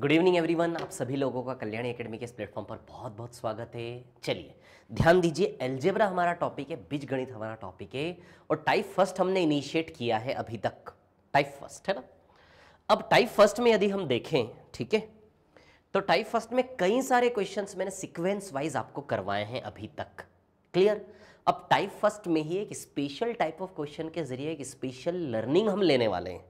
Good evening everyone आप सभी लोगों का कल्याण एकेडमी के इस प्लेटफॉर्म पर बहुत बहुत स्वागत है चलिए ध्यान दीजिए एलजेब्रा हमारा टॉपिक है बीज गणित हमारा टॉपिक है और टाइप फर्स्ट हमने इनिशिएट किया है अभी तक टाइप फर्स्ट है ना अब टाइप फर्स्ट में यदि हम देखें ठीक है तो टाइप फर्स्ट में कई सारे क्वेश्चन मैंने सिक्वेंस वाइज आपको करवाए हैं अभी तक क्लियर अब टाइप फर्स्ट में ही एक स्पेशल टाइप ऑफ क्वेश्चन के जरिए एक स्पेशल लर्निंग हम लेने वाले हैं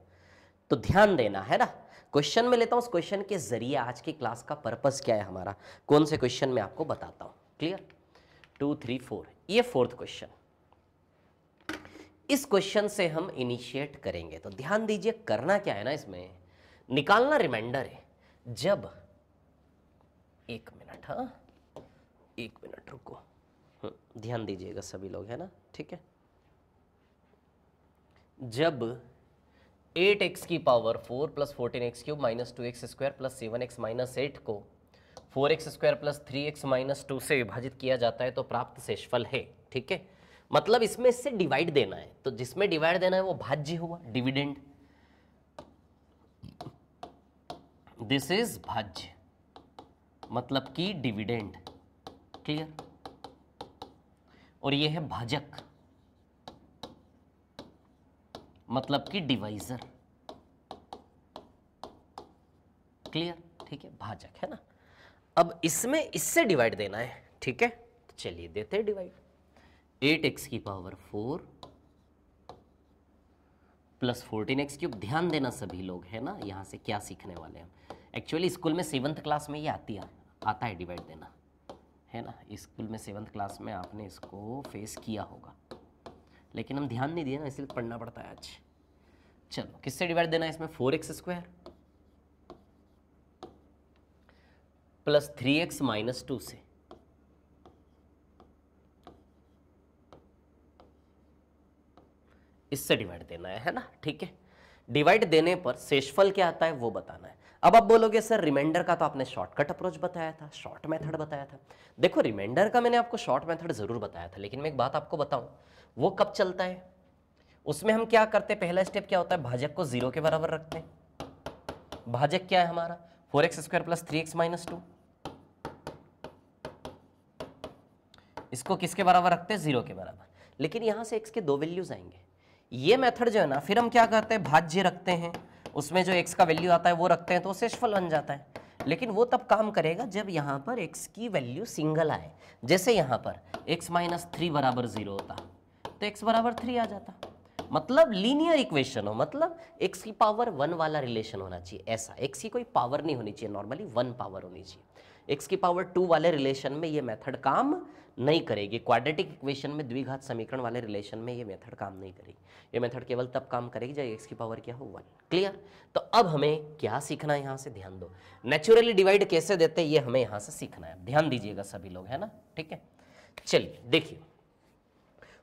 तो ध्यान देना है ना क्वेश्चन में लेता हूँ उस क्वेश्चन के जरिए आज की क्लास का पर्पज़ क्या है हमारा कौन से क्वेश्चन में आपको बताता हूँ क्लियर टू थ्री फोर ये फोर्थ क्वेश्चन इस क्वेश्चन से हम इनिशिएट करेंगे तो ध्यान दीजिए करना क्या है ना इसमें निकालना रिमाइंडर है जब एक मिनट हाँ एक मिनट रुको हम्म, ध्यान दीजिएगा सभी लोग है ना ठीक है जब एट एक्स की power four plus fourteen x cube minus two x square plus seven x minus eight को four x square plus three x minus two से विभाजित किया जाता है तो प्राप्त शेषफल है ठीक है मतलब इसमें इससे डिवाइड देना है तो जिसमें डिवाइड देना है वो भाज्य हुआ डिविडेंड दिस इज भाज्य मतलब कि डिविडेंड क्लियर और ये है भाजक मतलब कि डिवाइजर क्लियर ठीक है भाजक है ना अब इसमें इससे डिवाइड देना है ठीक है तो चलिए देते हैं डिवाइड एट एक्स की power four plus fourteen x cube ध्यान देना सभी लोग है ना यहाँ से क्या सीखने वाले हैं एक्चुअली स्कूल में सेवंथ क्लास में ये आती है आता है डिवाइड देना है ना स्कूल में सेवंथ क्लास में आपने इसको फेस किया होगा लेकिन हम ध्यान नहीं दिए ना इसलिए पढ़ना पड़ता है आज चलो किससे डिवाइड देना है इसमें four x square plus three x minus two से इससे डिवाइड देना है है ना ठीक है डिवाइड देने पर शेषफल क्या आता है वो बताना है अब आप बोलोगे सर रिमाइंडर का तो आपने शॉर्टकट अप्रोच बताया था शॉर्ट मेथड बताया था देखो रिमाइंडर का मैंने आपको शॉर्ट मेथड जरूर बताया था लेकिन मैं एक बात आपको बताऊं वो कब चलता है उसमें हम क्या करते हैं पहला स्टेप क्या होता है भाजक को जीरो के बराबर रखते हैं भाजक क्या है हमारा four x square plus three x minus two इसको किसके बराबर रखते हैं जीरो के बराबर लेकिन यहां से एक्स के दो वैल्यूज आएंगे ये मेथड जो है ना फिर हम क्या करते हैं भाज्य रखते हैं उसमें जो एक्स का वैल्यू आता है वो रखते हैं तो शेषफल बन जाता है लेकिन वो तब काम करेगा जब यहां पर एक्स की वैल्यू सिंगल आए जैसे यहां पर एक्स माइनस थ्री बराबर जीरो होता है तो x बराबर थ्री आ जाता मतलब लीनियर इक्वेशन हो मतलब x की पावर वन वाला रिलेशन होना चाहिए ऐसा x की कोई पावर नहीं होनी चाहिए नॉर्मली वन पावर होनी चाहिए x की पावर टू वाले रिलेशन में ये मेथड काम नहीं करेगी क्वाड्रेटिक इक्वेशन में द्विघात समीकरण वाले रिलेशन में ये मेथड काम नहीं करेगी ये मेथड केवल तब काम करेगी जब एक्स की पावर क्या हो वन क्लियर तो अब हमें क्या सीखना है यहाँ से ध्यान दो नेचुरली डिवाइड कैसे देते ये हमें यहाँ से सीखना है ध्यान दीजिएगा सभी लोग है ना ठीक है चलिए देखिए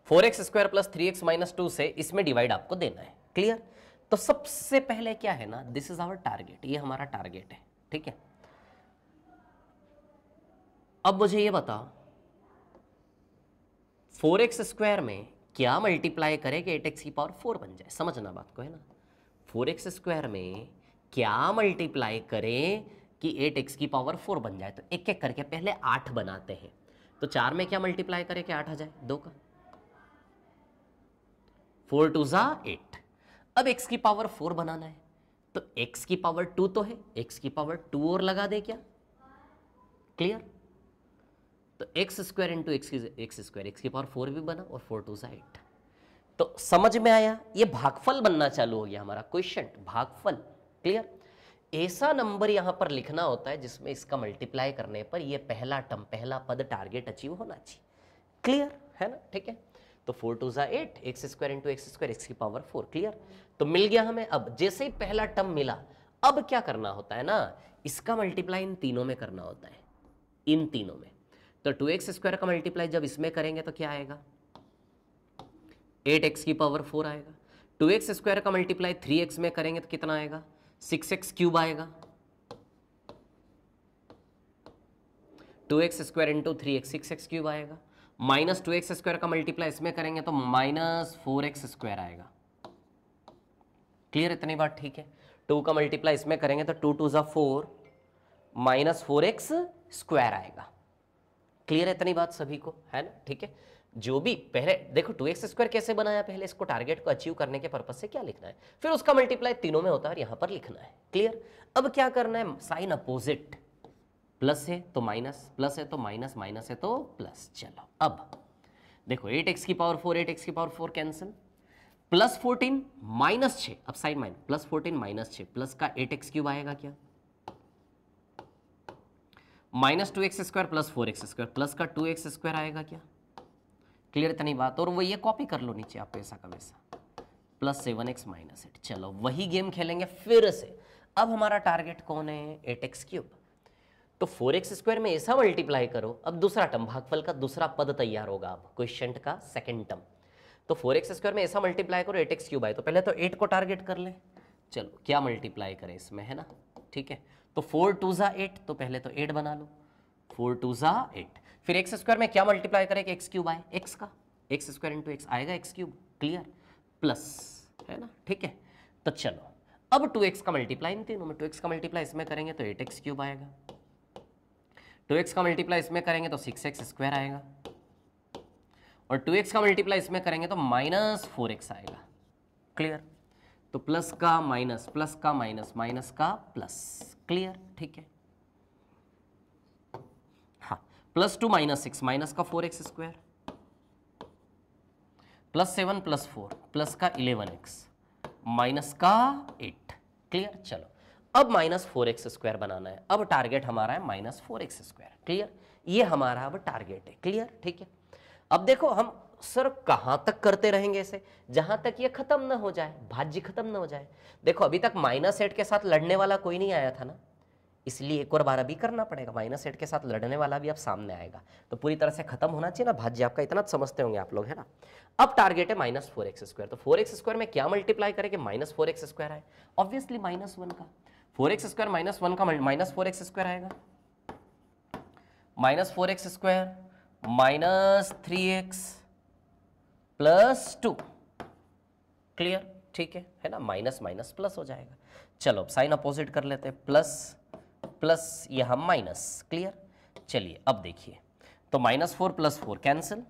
four x square plus three x minus two से इसमें डिवाइड आपको देना है क्लियर तो सबसे पहले क्या है ना दिस इज आवर टारगेट ये हमारा टारगेट है ठीक है अब मुझे ये बताओ फोर एक्स स्क्वायर में क्या मल्टीप्लाई करे कि एट एक्स की पावर फोर बन जाए समझना बात को है ना फोर एक्स स्क्वायर में क्या मल्टीप्लाई करे कि एट एक्स की पावर फोर बन जाए तो एक एक करके पहले आठ बनाते हैं तो चार में क्या मल्टीप्लाई करे कि आठ आ जाए दो का फोर टू ज़ा एट अब एक्स की पावर फोर बनाना है तो एक्स की पावर टू तो है एक्स की पावर टू और लगा दे क्या क्लियर तो x square into x x square x की पावर फोर भी बना और फोर टू ज़ा एट तो समझ में आया ये भागफल बनना चालू हो गया हमारा क्वेश्चन भागफल क्लियर ऐसा नंबर यहां पर लिखना होता है जिसमें इसका मल्टीप्लाई करने पर यह पहला टर्म पहला पद टारगेट अचीव होना चाहिए क्लियर है ना ठीक है तो फोर टू ज़ा eight x square into x square x की पावर फोर क्लियर तो मिल गया हमें अब जैसे ही पहला टर्म मिला अब क्या करना होता है ना इसका मल्टीप्लाई इन तीनों में करना होता है इन तीनों में तो टू एक्स स्क्वायर का मल्टीप्लाई जब इसमें करेंगे तो क्या आएगा एट एक्स की पावर फोर आएगा टू एक्स स्क्वायर का मल्टीप्लाई थ्री एक्स में करेंगे तो कितना आएगा सिक्स एक्स क्यूब आएगा two x square into three x six x cube आएगा माइनस टू एक्स स्क्वायर का मल्टीप्लाई इसमें करेंगे तो माइनस फोर एक्स स्क्वायर आएगा क्लियर इतनी बात ठीक है टू का मल्टीप्लाई इसमें करेंगे तो टू टू ज़ा four minus four x square आएगा क्लियर है इतनी बात सभी को है ना ठीक है जो भी पहले देखो टू एक्स स्क्वायर कैसे बनाया पहले इसको टारगेट को अचीव करने के पर्पज से क्या लिखना है फिर उसका मल्टीप्लाई तीनों में होता है और यहां पर लिखना है क्लियर अब क्या करना है साइन अपोजिट प्लस है तो माइनस प्लस है तो माइनस माइनस है तो प्लस चलो अब देखो एट एक्स की पावर फोर एट एक्स की power four cancel plus fourteen minus छ अब sign minus plus fourteen minus छ प्लस का एट एक्स क्यूब आएगा क्या minus two x square plus four x square plus का टू एक्स स्क्वायर आएगा क्या क्लियर इतनी बात और वो ये कॉपी कर लो नीचे आप ऐसा का वैसा plus seven x minus eight चलो वही गेम खेलेंगे फिर से अब हमारा टारगेट कौन है एट एक्स क्यूब तो फोर एक्स स्क्वायर में ऐसा मल्टीप्लाई करो अब दूसरा टर्म भागफल का दूसरा पद तैयार होगा अब क्वेश्चन का सेकेंड टर्म तो फोर एक्स स्क्वायर में ऐसा मल्टीप्लाई करो एट एक्स क्यूब आए तो पहले तो एट को टारगेट कर ले चलो क्या मल्टीप्लाई करें इसमें है ना ठीक है तो फोर टू ज़ा एट तो पहले तो एट बना लो फोर टू ज़ा एट फिर एक्स स्क्वायर में क्या मल्टीप्लाई करें एक्स क्यूब आए एक्स का एक्स स्क्वायर इंटू एक्स आएगा एक्स क्यूब क्लियर प्लस है ना ठीक है तो चलो अब टू एक्स का मल्टीप्लाई इन तीनों में टू एक्स का मल्टीप्लाई इसमें करेंगे तो एट एक्स क्यूब आएगा टू तो एक्स का मल्टीप्लाई इसमें करेंगे तो सिक्स एक्स स्क्वायर आएगा और टू एक्स का मल्टीप्लाई इसमें करेंगे तो माइनस फोर एक्स आएगा क्लियर तो प्लस का माइनस प्लस का माइनस माइनस का प्लस क्लियर ठीक है हाँ plus two minus six minus का four x square plus seven plus four plus का इलेवन एक्स माइनस का एट क्लियर चलो अब माइनस फोर एक्स स्क्वायर बनाना है अब टारगेट हमारा है minus four x square clear ये हमारा अब टारगेट है क्लियर ठीक है अब देखो हम सर कहां तक करते रहेंगे इसे जहां तक ये खत्म ना हो जाए भाज्य खत्म ना हो जाए देखो अभी तक माइनस एट के साथ लड़ने वाला कोई नहीं आया था ना इसलिए एक और बार अभी करना पड़ेगा माइनस एट के साथ लड़ने वाला भी अब सामने आएगा तो पूरी तरह से खत्म होना चाहिए ना भाज्य आपका इतना तो समझते होंगे आप लोग है ना अब टारगेट है माइनस फोर एक्स स्क्वायर तो फोर एक्स स्क्वायर में क्या मल्टीप्लाई करेंगे माइनस फोर एक्स स्क्वायर है ऑब्वियसली माइनस वन का four x square minus one का माइनस फोर एक्स स्क्वायर आएगा minus four x square minus three x plus two clear ठीक है है ना माइनस माइनस प्लस हो जाएगा चलो साइन अपोजिट कर लेते हैं प्लस प्लस यहाँ माइनस क्लियर चलिए अब देखिए तो minus four plus four cancel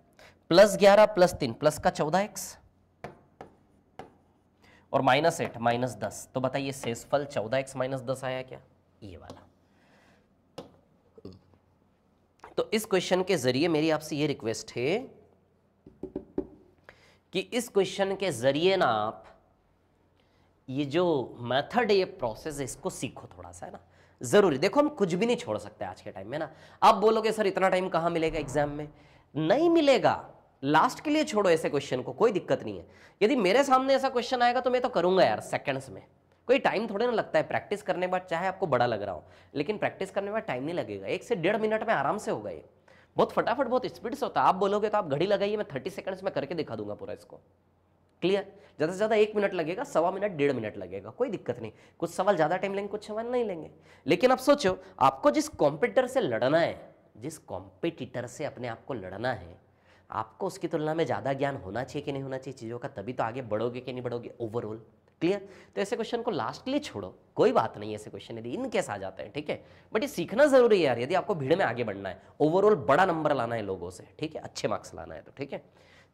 plus ग्यारह प्लस तीन प्लस का चौदह एक्स और माइनस एट माइनस दस तो बताइए शेषफल चौदह एक्स माइनस दस आया क्या ये वाला तो इस क्वेश्चन के जरिए मेरी आपसे ये रिक्वेस्ट है कि इस क्वेश्चन के जरिए ना आप ये जो मेथड ये प्रोसेस है इसको सीखो थोड़ा सा है ना जरूरी देखो हम कुछ भी नहीं छोड़ सकते आज के टाइम में ना आप बोलोगे सर इतना टाइम कहां मिलेगा एग्जाम में नहीं मिलेगा लास्ट के लिए छोड़ो ऐसे क्वेश्चन को कोई दिक्कत नहीं है यदि मेरे सामने ऐसा क्वेश्चन आएगा तो मैं तो करूंगा यार सेकंड्स में कोई टाइम थोड़े ना लगता है प्रैक्टिस करने बाद चाहे आपको बड़ा लग रहा हो लेकिन प्रैक्टिस करने बाद टाइम नहीं लगेगा एक से डेढ़ मिनट में आराम से होगा ये बहुत फटाफट बहुत स्पीड से होता है आप बोलोगे तो आप घड़ी लगाइए मैं थर्टी सेकंड्स में करके दिखा दूंगा पूरा इसको क्लियर ज़्यादा से ज़्यादा एक मिनट लगेगा सवा मिनट डेढ़ मिनट लगेगा कोई दिक्कत नहीं कुछ सवाल ज़्यादा टाइम लेंगे कुछ सवाल नहीं लेंगे लेकिन आप सोचो आपको जिस कॉम्पिटिटर से लड़ना है जिस कॉम्पिटिटर से अपने आप को लड़ना है आपको उसकी तुलना में ज़्यादा ज्ञान होना चाहिए कि नहीं होना चाहिए चीज़ों का तभी तो आगे बढ़ोगे कि नहीं बढ़ोगे ओवरऑल क्लियर तो ऐसे क्वेश्चन को लास्ट के लिए छोड़ो कोई बात नहीं ऐसे क्वेश्चन यदि इनके आ जाते हैं ठीक है बट ये सीखना जरूरी है यार यदि आपको भीड़ में आगे बढ़ना है ओवरऑल बड़ा नंबर लाना है लोगों से ठीक है अच्छे मार्क्स लाना है तो ठीक है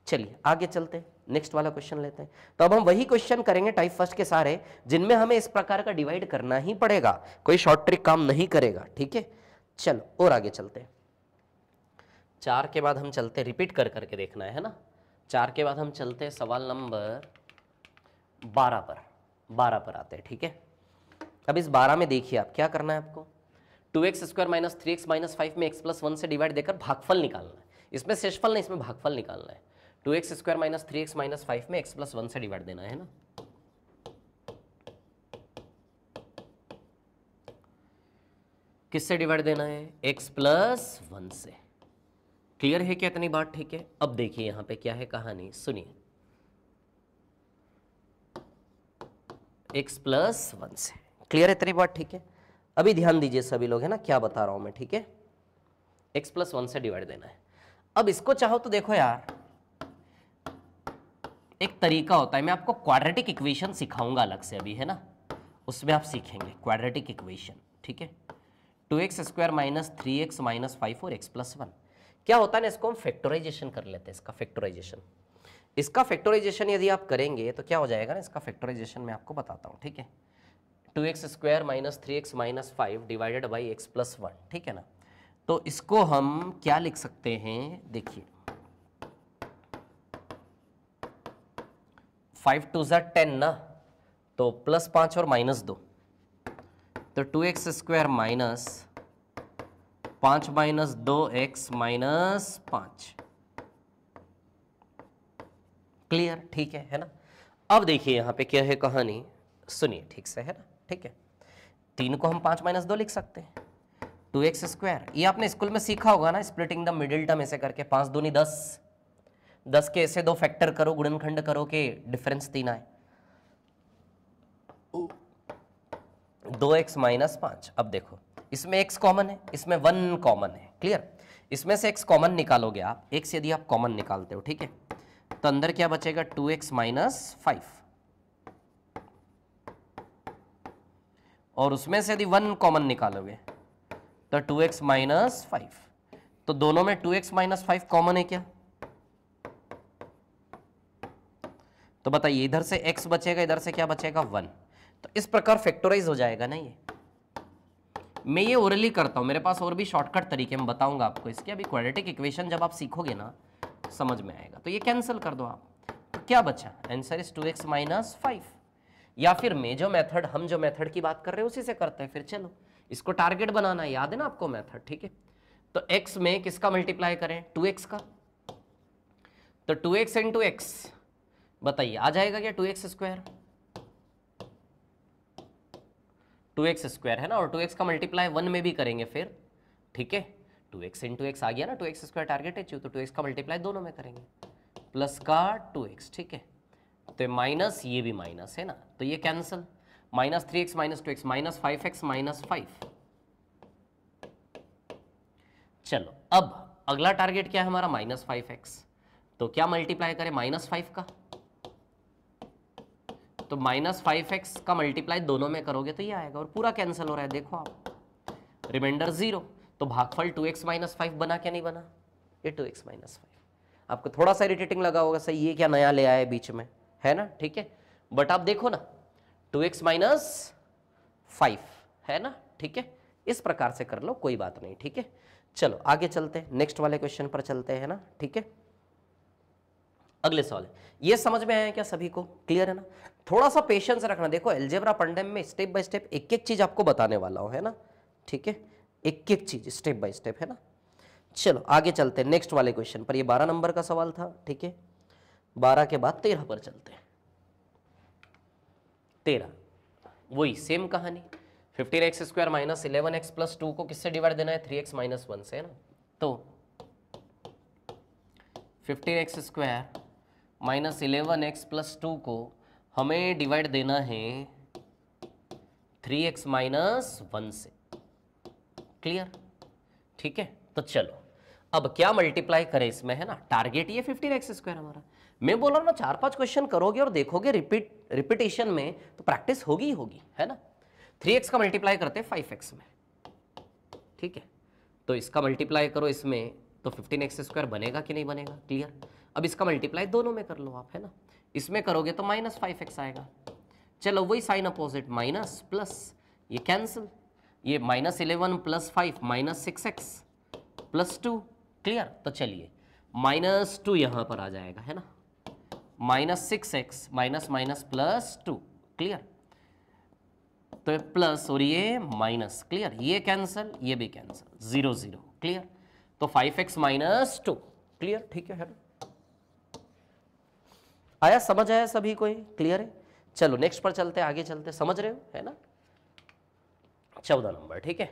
चलिए आगे चलते हैं नेक्स्ट वाला क्वेश्चन लेते हैं तो अब हम वही क्वेश्चन करेंगे टाइप फर्स्ट के सारे जिनमें हमें इस प्रकार का डिवाइड करना ही पड़ेगा कोई शॉर्ट ट्रिक काम नहीं करेगा ठीक है चलो और आगे चलते हैं चार के बाद हम चलते रिपीट कर करके देखना है ना चार के बाद हम चलते हैं सवाल नंबर बारह पर बारह पर आते हैं ठीक है अब इस बारह में देखिए आप क्या करना है आपको two x square minus three x minus five में एक्स प्लस वन से डिवाइड देकर भागफल निकालना है इसमें शेषफल नहीं इसमें भागफल निकालना है two x square minus three x minus five में एक्स प्लस वन से डिवाइड देना है ना किससे डिवाइड देना है एक्स प्लस वन से क्लियर है क्या इतनी बात ठीक है अब देखिए यहां पे क्या है कहानी सुनिए एक्स प्लस वन से क्लियर है इतनी बात ठीक है अभी ध्यान दीजिए सभी लोग है ना क्या बता रहा हूं मैं ठीक है एक्स प्लस वन से डिवाइड देना है अब इसको चाहो तो देखो यार एक तरीका होता है मैं आपको क्वाड्रेटिक इक्वेशन सिखाऊंगा अलग से अभी है ना उसमें आप सीखेंगे क्वाड्रेटिक इक्वेशन ठीक है two x square minus three x minus five और एक्स प्लस वन क्या होता है ना इसको हम फैक्टराइजेशन कर लेते हैं इसका फैक्टराइजेशन इसका फैक्टराइजेशन यदि आप करेंगे तो क्या हो जाएगा ना इसका फैक्टराइजेशन मैं आपको बताता हूँ ठीक है two x square minus three x minus five divided by x plus one ठीक है ना तो इसको हम क्या लिख सकते हैं देखिए फाइव टू ज़ा टेन ना तो प्लस पांच और माइनस दो तो टू एक्स स्क्वायर माइनस पांच माइनस दो एक्स माइनस पांच क्लियर ठीक है है ना अब देखिए यहां पे क्या है कहानी सुनिए ठीक से है ना ठीक है तीन को हम पांच माइनस दो लिख सकते हैं टू एक्स स्क्वायर ये आपने स्कूल में सीखा होगा ना स्प्लिटिंग द मिडिल टर्म ऐसे करके दो दूनी दस दस के ऐसे दो फैक्टर करो गुणनखंड करो के डिफरेंस तीन आए दो एक्स माइनस पांच अब देखो इसमें एक्स कॉमन है इसमें वन कॉमन है क्लियर इसमें से एक्स कॉमन निकालोगे आप एक से यदि आप कॉमन निकालते हो ठीक है तो अंदर क्या बचेगा टू एक्स माइनस फाइव और उसमें से यदि वन कॉमन निकालोगे तो टू एक्स माइनस फाइव तो दोनों में two x minus five common है क्या तो बताइए इधर से x बचेगा इधर से क्या बचेगा वन तो इस प्रकार फैक्टोराइज हो जाएगा ना ये मैं ये ओरली करता हूँ मेरे पास और भी शॉर्टकट तरीके मैं बताऊंगा आपको इसके अभी क्वालिटिक इक्वेशन जब आप सीखोगे ना समझ में आएगा तो ये कैंसिल कर दो आप तो क्या बचा answer is two x minus five या फिर मैं जो मेथड हम जो मेथड की बात कर रहे हैं उसी से करते हैं फिर चलो इसको टारगेट बनाना है याद है ना आपको मेथड ठीक है तो एक्स में किसका मल्टीप्लाई करें एक्स का तो टू एक्स इंटू एक्स बताइए आ जाएगा क्या x square two x square है ना और टू एक्स का मल्टीप्लाई वन में भी करेंगे फिर ठीक है टू एक्स इन टू एक्स आ गया ना टू एक्स स्क्वायर टारगेट है तो टू एक्स का मल्टीप्लाई दोनों में करेंगे प्लस का टू एक्स ठीक है तो माइनस ये भी माइनस है ना तो ये cancel minus three x minus two x minus five x minus five चलो अब अगला टारगेट क्या है हमारा माइनस फाइव एक्स तो क्या मल्टीप्लाई करें माइनस फाइव का तो माइनस फाइव एक्स का मल्टीप्लाई दोनों में करोगे तो ये आएगा और पूरा कैंसिल हो रहा है देखो आप रिमाइंडर जीरो तो भागफल टू एक्स माइनस फाइव बना क्या नहीं बना ये टू एक्स माइनस फाइव आपको थोड़ा सा इरिटेटिंग लगा होगा सही ये क्या नया ले आया बीच में है ना ठीक है बट आप देखो ना टू एक्स माइनस फाइव है ना ठीक है इस प्रकार से कर लो कोई बात नहीं ठीक है चलो आगे चलते हैं नेक्स्ट वाले क्वेश्चन पर चलते हैं ना ठीक है अगले सवाल ये समझ में आया क्या सभी को क्लियर है ना थोड़ा सा पेशेंस रखना देखो एल्जेब्रा पंडेम में स्टेप बाय स्टेप एक एक चीज आपको बताने वाला हूँ है ना ठीक है एक एक चीज स्टेप बाय स्टेप है ना चलो आगे चलते हैं नेक्स्ट वाले क्वेश्चन पर ये बारह नंबर का सवाल था ठीक है बारह के बाद तेरह पर चलते हैं तेरह वही सेम कहानी fifteen x square minus eleven x plus two को किससे डिवाइड देना है थ्री एक्स माइनस वन से है ना तो fifteen x square minus eleven x plus two को हमें डिवाइड देना है थ्री एक्स माइनस वन से क्लियर ठीक है तो चलो अब क्या मल्टीप्लाई करें इसमें है ना टारगेट ये फिफ्टीन एक्स स्क्वायर हमारा मैं बोल रहा हूँ ना चार पांच क्वेश्चन करोगे और देखोगे रिपीट रिपीटेशन में तो प्रैक्टिस होगी ही होगी है ना थ्री एक्स का मल्टीप्लाई करते फाइव एक्स में ठीक है तो इसका मल्टीप्लाई करो इसमें तो फिफ्टीन एक्स स्क्वायर बनेगा कि नहीं बनेगा क्लियर अब इसका मल्टीप्लाई दोनों में कर लो आप है ना इसमें करोगे तो माइनस फाइव एक्स आएगा चलो वही साइन अपोजिट माइनस प्लस ये कैंसिल ये minus eleven plus five minus six x plus two clear तो चलिए माइनस टू यहाँ पर आ जाएगा है ना minus six x minus minus plus two clear तो प्लस और ये माइनस क्लियर ये कैंसिल ये भी कैंसिल जीरो जीरो क्लियर तो five x minus two clear ठीक है ना आया समझ आया सभी को क्लियर है चलो नेक्स्ट पर चलते आगे चलते समझ रहे हो है ना चौदह नंबर ठीक है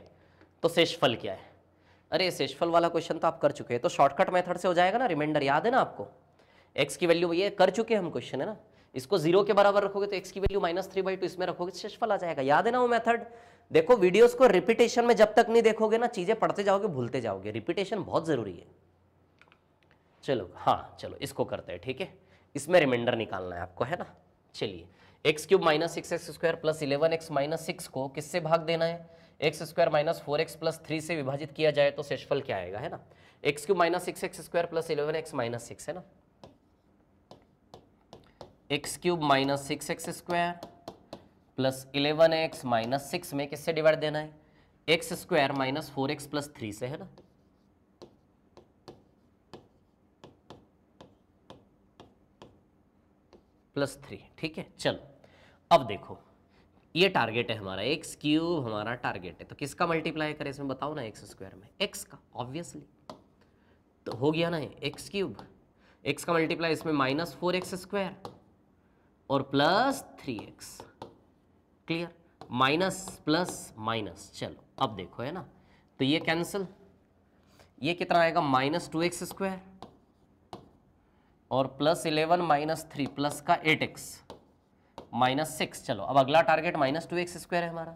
तो शेषफल क्या है अरे शेषफल वाला क्वेश्चन तो आप कर चुके हैं तो शॉर्टकट मेथड से हो जाएगा ना रिमाइंडर याद है ना आपको एक्स की वैल्यू ये कर चुके हम क्वेश्चन है ना इसको जीरो के बराबर रखोगे तो एक्स की value minus three by two इसमें रखोगे तो शेषफल आ जाएगा याद है ना वो मेथड देखो वीडियोस को रिपीटेशन में जब तक नहीं देखोगे ना चीज़ें पढ़ते जाओगे भूलते जाओगे रिपीटेशन बहुत ज़रूरी है चलो हाँ चलो इसको करते हैं ठीक है इसमें रिमाइंडर निकालना है आपको है ना चलिए x cube minus six x square plus eleven x minus six को किससे भाग देना है x square minus four x plus three से विभाजित किया जाए तो शेषफल क्या आएगा है ना x cube minus six x square plus eleven x minus six है ना x cube minus six x square plus eleven x minus six में किससे डिवाइड देना है x square minus four x plus three से है ना प्लस थ्री ठीक है चलो अब देखो ये टारगेट है हमारा एक्स क्यूब हमारा टारगेट है तो किसका मल्टीप्लाई करें इसमें बताओ ना एक्स स्क्वायर में एक्स का ऑब्वियसली तो हो गया ना एक्स क्यूब एक्स का मल्टीप्लाई इसमें माइनस फोर एक्स स्क्वायर और plus three x clear minus plus minus चलो अब देखो है ना तो ये कैंसिल ये कितना आएगा माइनस टू एक्स स्क्वायर और plus eleven minus three plus का एट एक्स माइनस सिक्स चलो अब अगला target minus two x square है हमारा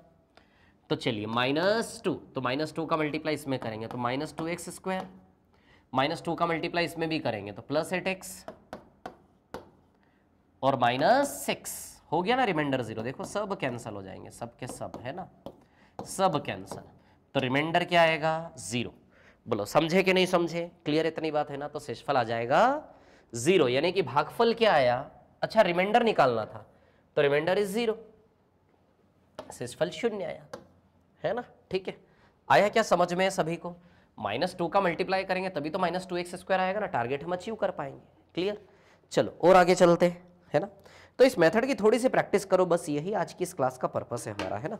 तो चलिए माइनस टू तो माइनस टू का मल्टीप्लाई इसमें करेंगे तो minus two x square minus two का मल्टीप्लाई इसमें भी करेंगे तो प्लस एट एक्स और माइनस सिक्स हो गया ना रिमाइंडर जीरो देखो सब कैंसल हो जाएंगे सब के सब है ना सब कैंसल तो रिमाइंडर क्या आएगा जीरो बोलो समझे कि नहीं समझे क्लियर इतनी बात है ना तो शेषफल आ जाएगा जीरो यानी कि भागफल क्या आया अच्छा रिमाइंडर निकालना था तो रिमाइंडर इज जीरो शेषफल शून्य आया है ना ठीक है आया क्या समझ में है सभी को माइनस टू का मल्टीप्लाई करेंगे तभी तो माइनस टू एक्स स्क्वायर आएगा ना टारगेट हम अचीव कर पाएंगे क्लियर चलो और आगे चलते हैं है ना तो इस मेथड की थोड़ी सी प्रैक्टिस करो बस यही आज की इस क्लास का पर्पस है हमारा है ना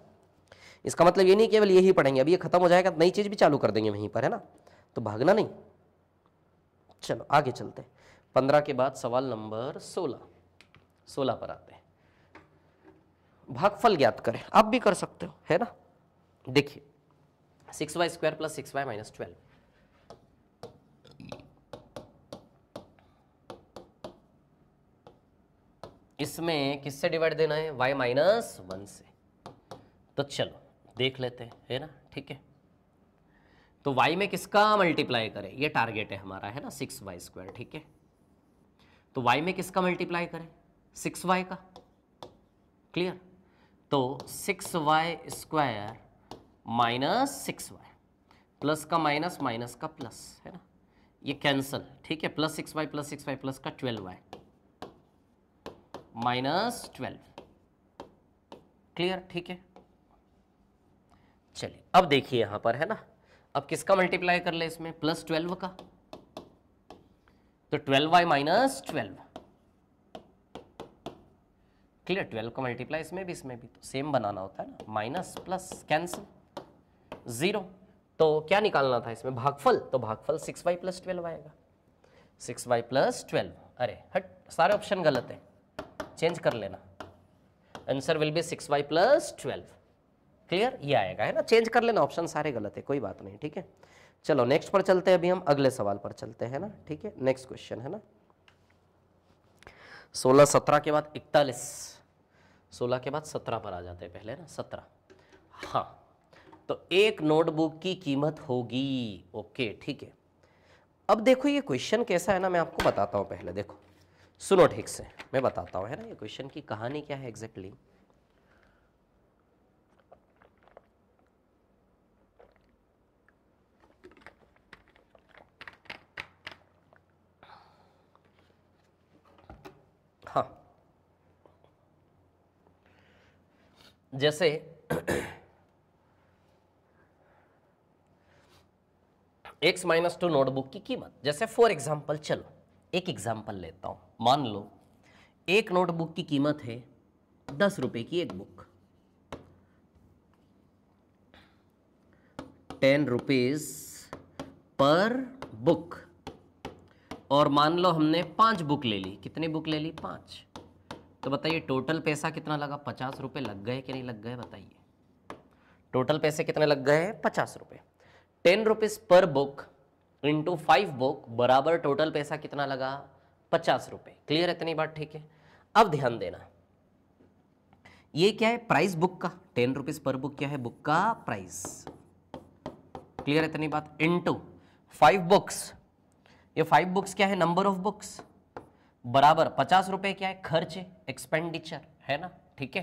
इसका मतलब ये नहीं केवल यही पढ़ेंगे अभी ये खत्म हो जाएगा नई चीज़ भी चालू कर देंगे वहीं पर है ना तो भागना नहीं चलो आगे चलते हैं पंद्रह के बाद सवाल नंबर सोलह सोलह पर आते हैं भागफल ज्ञात करें आप भी कर सकते हो है ना देखिए six y square plus six y minus twelve इसमें किससे डिवाइड देना है वाई माइनस वन से तो चलो देख लेते हैं है ना ठीक है तो y में किसका मल्टीप्लाई करें ये टारगेट है हमारा है ना सिक्स वाई स्क्वायर ठीक है तो वाई में किसका मल्टीप्लाई करें सिक्स वाई का क्लियर तो six y square minus six y plus का माइनस माइनस का प्लस है ना ये कैंसल ठीक है plus six y plus six y plus का twelve y minus twelve clear ठीक है चलिए अब देखिए यहां पर है ना अब किसका मल्टीप्लाई कर ले इसमें प्लस ट्वेल्व का तो twelve y minus twelve clear twelve को मल्टीप्लाई इसमें भी इसमें भी तो सेम बनाना होता है ना माइनस प्लस कैंसिल जीरो तो क्या निकालना था इसमें भागफल तो भागफल सिक्स वाई प्लस ट्वेल्व आएगा सिक्स वाई प्लस ट्वेल्व अरे हट सारे ऑप्शन गलत है चेंज कर लेना answer will be six y plus twelve clear ये आएगा है ना चेंज कर लेना ऑप्शन सारे गलत है कोई बात नहीं ठीक है चलो नेक्स्ट पर चलते हैं अभी हम अगले सवाल पर चलते हैं ना ठीक है नेक्स्ट क्वेश्चन है ना सोलह सत्रह के बाद इकतालीस सोलह के बाद सत्रह पर आ जाते हैं पहले ना सत्रह हाँ तो एक नोटबुक की कीमत होगी ओके ठीक है अब देखो ये क्वेश्चन कैसा है ना मैं आपको बताता हूँ पहले देखो सुनो ठीक से मैं बताता हूँ है ना ये क्वेश्चन की कहानी क्या है एग्जैक्टली exactly? हाँ जैसे एक्स माइनस टू नोटबुक की कीमत जैसे फॉर एग्जाम्पल चलो एक एग्जाम्पल लेता हूं मान लो एक नोटबुक की कीमत है दस रुपए की एक book ten rupees per book और मान लो हमने पांच बुक ले ली कितनी बुक ले ली पांच तो बताइए टोटल पैसा कितना लगा पचास रुपये लग गए कि नहीं लग गए बताइए टोटल पैसे कितने लग गए पचास रुपये ten rupees per book into five book बराबर टोटल पैसा कितना लगा पचास रुपये क्लियर है इतनी बात ठीक है अब ध्यान देना ये क्या है प्राइस बुक का टेन रुपीज़ पर बुक क्या है बुक का प्राइस क्लियर है इतनी बात इंटू फाइव बुक्स ये फाइव बुक्स क्या है नंबर ऑफ बुक्स बराबर पचास रुपए क्या है खर्च एक्सपेंडिचर है ना ठीक है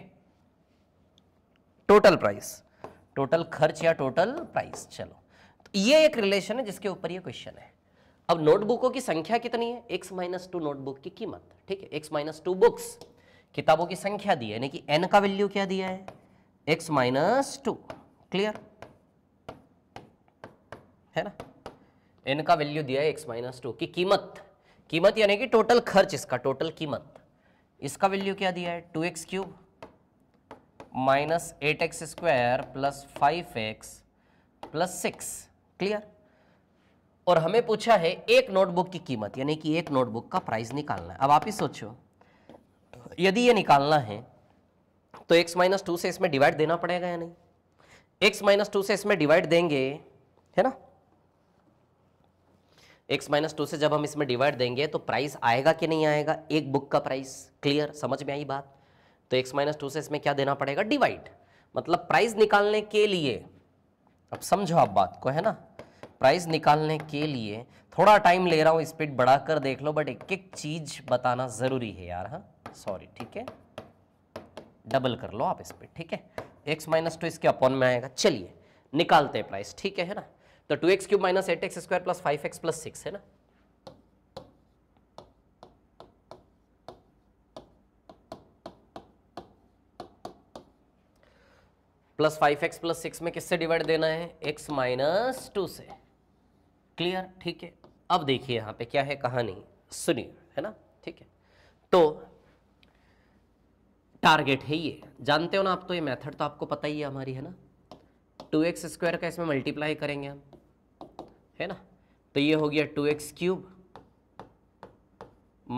टोटल प्राइस टोटल खर्च या टोटल प्राइस चलो तो ये एक रिलेशन है जिसके ऊपर ये क्वेश्चन है अब नोटबुकों की संख्या कितनी है एक्स माइनस टू नोटबुक की कीमत ठीक है एक्स माइनस टू बुक्स किताबों की संख्या दी है यानी कि एन का वैल्यू क्या दिया है एक्स माइनस टू क्लियर है ना एन का वैल्यू दिया है एक्स माइनस टू की कीमत कीमत यानी कि टोटल खर्च इसका टोटल कीमत इसका वैल्यू क्या दिया है two x cube minus eight x square plus five x plus six clear और हमें पूछा है एक नोटबुक की कीमत यानी कि एक नोटबुक का प्राइस निकालना है अब आप ही सोचो यदि ये निकालना है तो x माइनस टू से इसमें डिवाइड देना पड़ेगा या नहीं x माइनस टू से इसमें डिवाइड देंगे है ना एक्स माइनस टू से जब हम इसमें डिवाइड देंगे तो प्राइस आएगा कि नहीं आएगा एक बुक का प्राइस क्लियर समझ में आई बात तो एक्स माइनस टू से इसमें क्या देना पड़ेगा डिवाइड मतलब प्राइस निकालने के लिए अब समझो आप बात को है ना प्राइस निकालने के लिए थोड़ा टाइम ले रहा हूँ स्पीड बढ़ाकर देख लो बट एक एक चीज बताना जरूरी है यार हाँ सॉरी ठीक है डबल कर लो आप स्पीड ठीक है एक्स माइनस टू इसके अपॉन में आएगा चलिए निकालते हैं प्राइस ठीक है ना तो two x cube minus eight x square plus five x plus six है ना plus five x plus six में किससे डिवाइड देना है एक्स माइनस टू से क्लियर ठीक है अब देखिए यहां पे क्या है कहानी सुनिए है ना ठीक है तो टारगेट है ये जानते हो ना आप तो ये मेथड तो आपको पता ही है हमारी है ना टू एक्स स्क्वायर का इसमें मल्टीप्लाई करेंगे हम है ना तो ये हो गया two x cube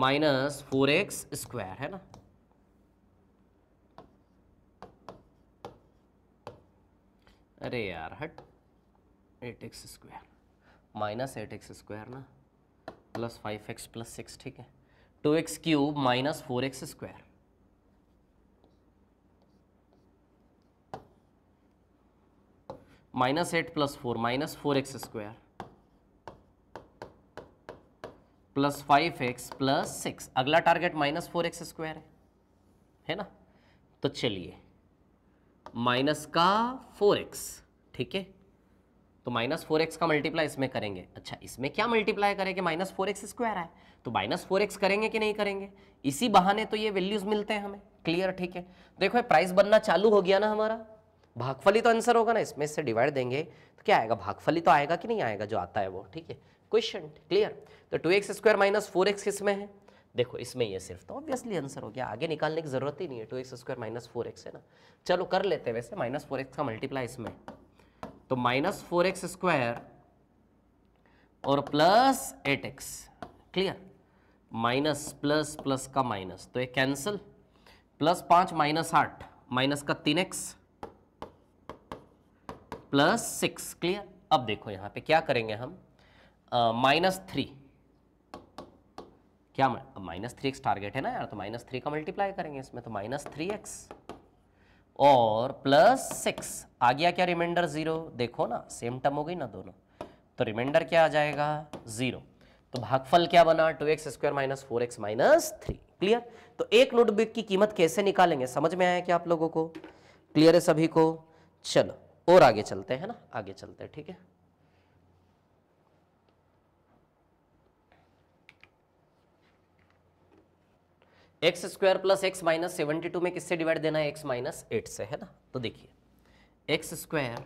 minus four x square है ना अरे यार हट eight x square minus eight x square ना plus five x plus six ठीक है two x cube minus four x square minus eight plus four minus four x square plus five x plus six अगला target minus four x square है है ना तो चलिए minus का four x ठीक है तो माइनस फोर एक्स का मल्टीप्लाई इसमें करेंगे अच्छा इसमें क्या मल्टीप्लाई करेंगे माइनस फोर एक्स स्क्वायर आए तो माइनस फोर एक्स करेंगे कि नहीं करेंगे इसी बहाने तो ये वैल्यूज मिलते हैं हमें क्लियर ठीक है देखो प्राइस बनना चालू हो गया ना हमारा भागफली तो आंसर होगा ना इसमें इससे डिवाइड देंगे तो क्या आएगा भागफली तो आएगा कि नहीं आएगा जो आता है वो ठीक है क्वेश्चन क्लियर तो two x square minus four x किसमें है देखो इसमें ये सिर्फ तो ऑब्वियसली आंसर हो गया आगे निकालने की जरूरत ही नहीं है two x square minus four x है ना चलो कर लेते हैं वैसे माइनस फोर एक्स का मल्टीप्लाई इसमें तो माइनस फोर एक्स स्क्वायर और plus eight x clear minus plus plus का माइनस तो ये कैंसिल प्लस पांच माइनस आठ माइनस का तीन एक्स प्लस सिक्स क्लियर अब देखो यहां पे क्या करेंगे हम माइनस थ्री क्या अब माइनस थ्री एक्स टारगेट है ना यार तो माइनस थ्री का मल्टीप्लाई करेंगे इसमें तो माइनस थ्री एक्स और प्लस सिक्स आ गया क्या रिमाइंडर जीरो देखो ना सेम टर्म हो गई ना दोनों तो रिमाइंडर क्या आ जाएगा जीरो तो भागफल क्या बना two x square minus four x minus three clear तो एक नोटबुक की कीमत कैसे निकालेंगे समझ में आया क्या आप लोगों को क्लियर है सभी को चलो और आगे चलते हैं ना आगे चलते हैं ठीक है x square plus x minus seventy two में किससे डिवाइड देना है एक्स माइनस एट से है ना तो देखिए x square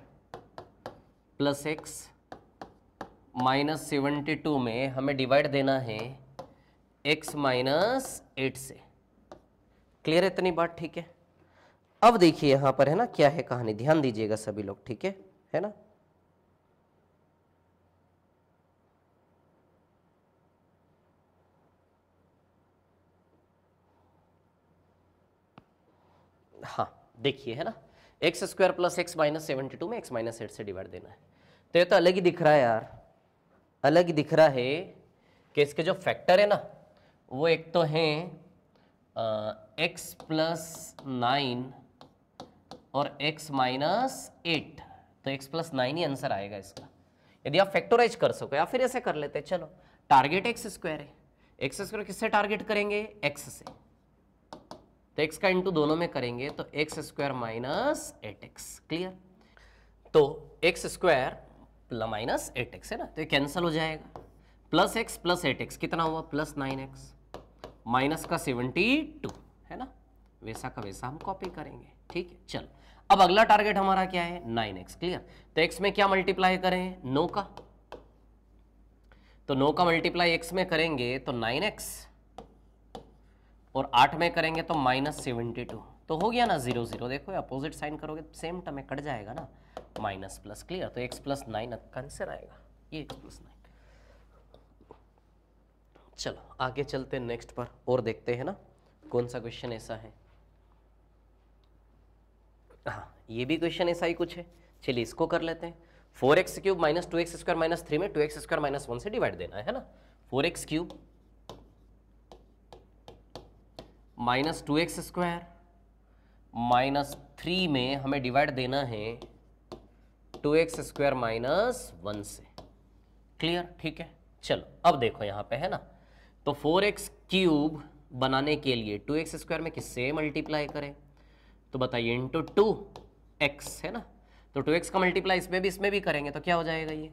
plus x minus seventy two में हमें डिवाइड देना है एक्स माइनस एट से क्लियर है इतनी बात ठीक है अब देखिए यहां पर है ना क्या है कहानी ध्यान दीजिएगा सभी लोग ठीक है है ना हाँ देखिए है ना x square plus x minus seventy two में एक्स माइनस एट से डिवाइड देना है तो ये तो अलग ही दिख रहा है यार अलग ही दिख रहा है कि इसके जो फैक्टर है ना वो एक तो है एक्स प्लस नाइन और x माइनस एट तो x प्लस नाइन ही आंसर आएगा इसका यदि आप फैक्टोराइज कर सको या फिर ऐसे कर लेते चलो टारगेट एक्स स्क्वायर है एक्स स्क्वायर किससे टारगेट करेंगे एक्स से तो एक्स का इंटू दोनों में करेंगे तो x square minus eight x clear तो x square minus eight x है ना तो कैंसिल हो जाएगा plus x plus eight x कितना हुआ प्लस नाइन एक्स माइनस का सेवेंटी टू है ना वैसा का वैसा हम कॉपी करेंगे ठीक है चलो अब अगला टारगेट हमारा क्या है नाइन एक्स क्लियर तो एक्स में क्या मल्टीप्लाई करें नो का तो नो का मल्टीप्लाई एक्स में करेंगे तो नाइन एक्स और आठ में करेंगे तो माइनस सेवेंटी टू तो हो गया ना जीरो जीरो देखो अपोजिट साइन करोगे तो सेम टर्म कट जाएगा ना माइनस प्लस क्लियर तो एक्स प्लस नाइन आंसर आएगा ये एक्स प्लस नाइन चलो आगे चलते नेक्स्ट पर और देखते हैं ना कौन सा क्वेश्चन ऐसा है हाँ ये भी क्वेश्चन ऐसा ही कुछ है चलिए इसको कर लेते हैं four x cube minus two x square minus three में two x square minus one से डिवाइड देना है ना four x cube minus two x square minus three में हमें डिवाइड देना है two x square minus one से क्लियर ठीक है चलो अब देखो यहां पे है ना तो फोर एक्स क्यूब बनाने के लिए टू एक्स स्क्वायर में किससे मल्टीप्लाई करें तो बताइए इंटू टू एक्स है ना तो टू एक्स का मल्टीप्लाई इसमें भी इसमें भी करेंगे तो क्या हो जाएगा ये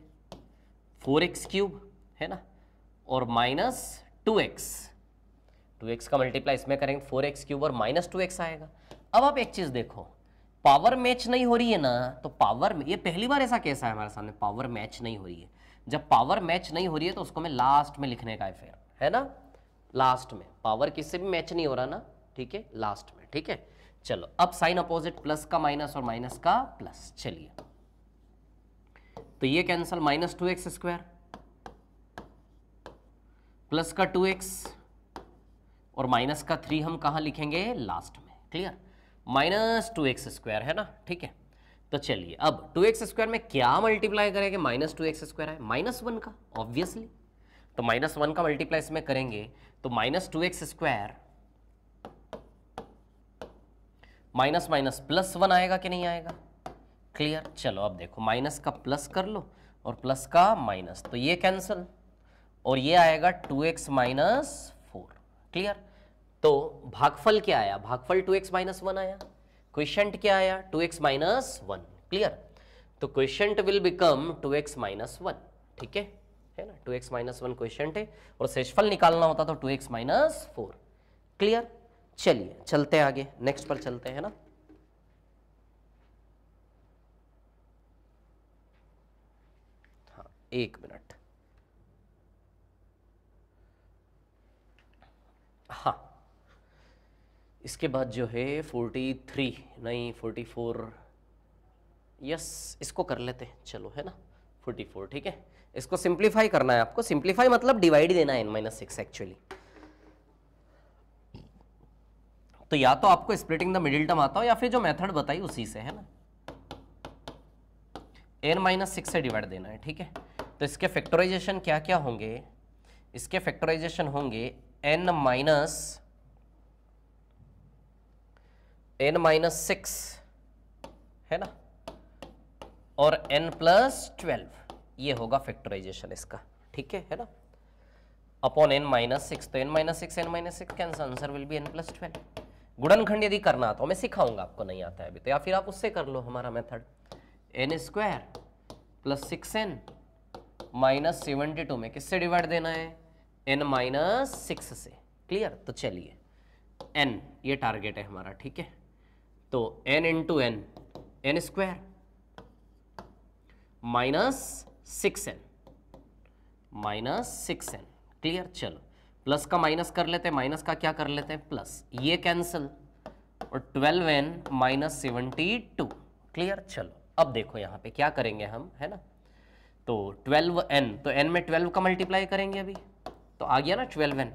फोर एक्स क्यूब है ना और minus two x two x का मल्टीप्लाई इसमें करेंगे फोर एक्स क्यूब और माइनस टू एक्स आएगा अब आप एक चीज़ देखो पावर मैच नहीं हो रही है ना तो पावर ये पहली बार ऐसा कैसा है हमारे सामने पावर मैच नहीं हो रही है जब पावर मैच नहीं हो रही है तो उसको मैं लास्ट में लिखने का है फिर है ना लास्ट में पावर किससे भी मैच नहीं हो रहा ना ठीक है लास्ट में ठीक है चलो अब साइन अपोजिट प्लस का माइनस और माइनस का प्लस चलिए तो ये cancel minus two x square plus का टू एक्स और माइनस का थ्री हम कहा लिखेंगे लास्ट में clear minus two x square है ना ठीक है तो चलिए अब टू एक्स स्क्वायर में क्या मल्टीप्लाई करेंगे माइनस टू एक्स स्क्वायर है माइनस वन का ऑब्वियसली तो माइनस वन का मल्टीप्लाई इसमें करेंगे तो minus two x square minus minus plus one आएगा कि नहीं आएगा क्लियर चलो अब देखो माइनस का प्लस कर लो और प्लस का माइनस तो ये कैंसिल और ये आएगा two x minus four clear तो भागफल क्या आया भागफल टू एक्स माइनस वन आया क्वेश्चन क्या आया two x minus one clear तो question will become two x minus one ठीक है है ना two x minus one question है और शेषफल निकालना होता तो two x minus four clear चलिए चलते हैं आगे नेक्स्ट पर चलते हैं ना हाँ एक मिनट हाँ इसके बाद जो है फोर्टी थ्री नहीं फोर्टी फोर यस इसको कर लेते हैं चलो है ना फोर्टी फोर ठीक है इसको सिंप्लीफाई करना है आपको सिंप्लीफाई मतलब डिवाइड देना है एन माइनस सिक्स एक्चुअली तो या तो आपको स्प्लिटिंग द मिडिल टर्म आता हो या फिर जो मेथड बताई उसी से है ना एन माइनस सिक्स से डिवाइड देना है ठीक है तो इसके फैक्टराइजेशन क्या क्या होंगे इसके फैक्टराइजेशन होंगे n minus n minus six है ना और एन प्लस ट्वेल्व ये होगा फैक्टराइजेशन इसका ठीक है है ना अपॉन एन माइनस सिक्स तो n minus six n minus six cancel answer will be n plus twelve गुणनखंड यदि करना तो मैं सिखाऊंगा आपको नहीं आता है अभी तो या फिर आप उससे कर लो हमारा method n square plus six n minus seventy two में किससे डिवाइड देना है एन माइनस सिक्स से क्लियर तो चलिए एन ये टारगेट है हमारा ठीक है तो n into n n square minus six n minus six n clear चलो प्लस का माइनस कर लेते हैं माइनस का क्या कर लेते हैं प्लस ये कैंसिल और twelve n minus seventy two clear चलो अब देखो यहाँ पे क्या करेंगे हम है ना तो ट्वेल्व एन तो एन में ट्वेल्व का मल्टीप्लाई करेंगे अभी तो आ गया ना ट्वेल्व एन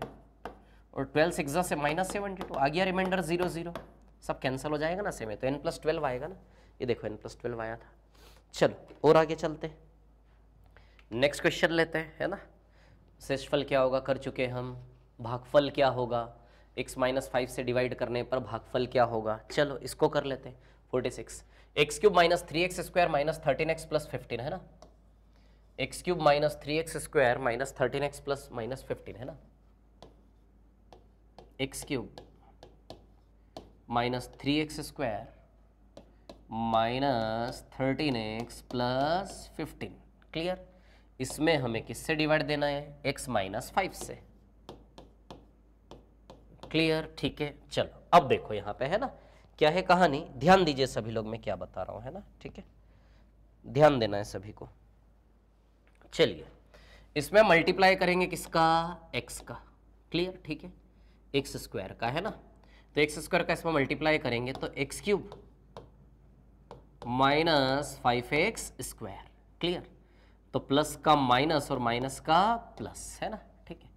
और ट्वेल्व सिक्स से माइनस सेवेंटी टू आ गया रिमाइंडर जीरो जीरो सब कैंसिल हो जाएगा ना सेम तो एन प्लस ट्वेल्व आएगा ना ये देखो एन प्लस ट्वेल्व आया था चलो और आगे चलते नेक्स्ट क्वेश्चन लेते हैं है ना शेषफल क्या होगा कर चुके हम भागफल क्या होगा x माइनस फाइव से डिवाइड करने पर भागफल क्या होगा चलो इसको कर लेते हैं forty six x cube minus three x square minus thirteen x plus fifteen है ना x cube minus three x square minus thirteen x plus minus fifteen है ना x cube minus three x square minus thirteen x plus fifteen clear इसमें हमें किससे divide देना है x minus five से क्लियर ठीक है चलो अब देखो यहां पे है ना क्या है कहानी ध्यान दीजिए सभी लोग मैं क्या बता रहा हूं है ना ठीक है ध्यान देना है सभी को चलिए इसमें मल्टीप्लाई करेंगे किसका x का क्लियर ठीक है एक्स स्क्वायर का है ना तो एक्स स्क्वायर का इसमें मल्टीप्लाई करेंगे तो x cube minus five x square clear तो प्लस का माइनस और माइनस का प्लस है ना ठीक है